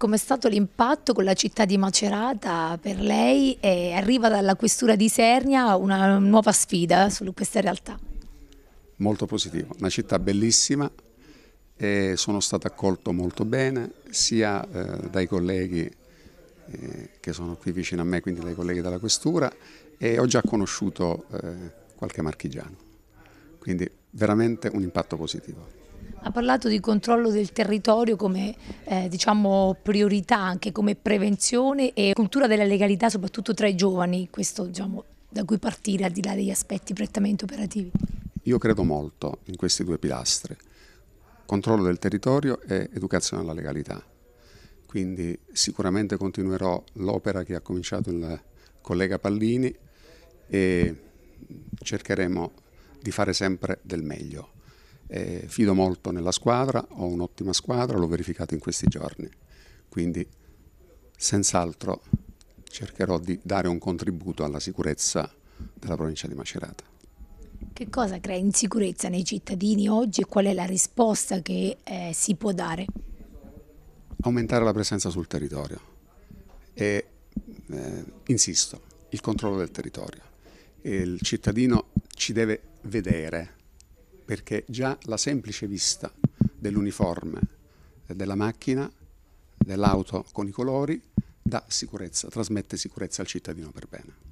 Com'è stato l'impatto con la città di Macerata per lei? E arriva dalla questura di Sernia una nuova sfida su questa realtà. Molto positivo, una città bellissima, sono stato accolto molto bene sia eh, dai colleghi eh, che sono qui vicino a me, quindi dai colleghi della questura e ho già conosciuto eh, qualche marchigiano, quindi veramente un impatto positivo. Ha parlato di controllo del territorio come eh, diciamo, priorità, anche come prevenzione e cultura della legalità soprattutto tra i giovani, questo diciamo, da cui partire al di là degli aspetti prettamente operativi. Io credo molto in questi due pilastri, controllo del territorio e educazione alla legalità. Quindi sicuramente continuerò l'opera che ha cominciato il collega Pallini e cercheremo di fare sempre del meglio. Eh, fido molto nella squadra, ho un'ottima squadra, l'ho verificato in questi giorni, quindi senz'altro cercherò di dare un contributo alla sicurezza della provincia di Macerata. Che cosa crea insicurezza nei cittadini oggi e qual è la risposta che eh, si può dare? Aumentare la presenza sul territorio e, eh, insisto, il controllo del territorio. il cittadino ci deve vedere perché già la semplice vista dell'uniforme, della macchina, dell'auto con i colori dà sicurezza, trasmette sicurezza al cittadino per bene.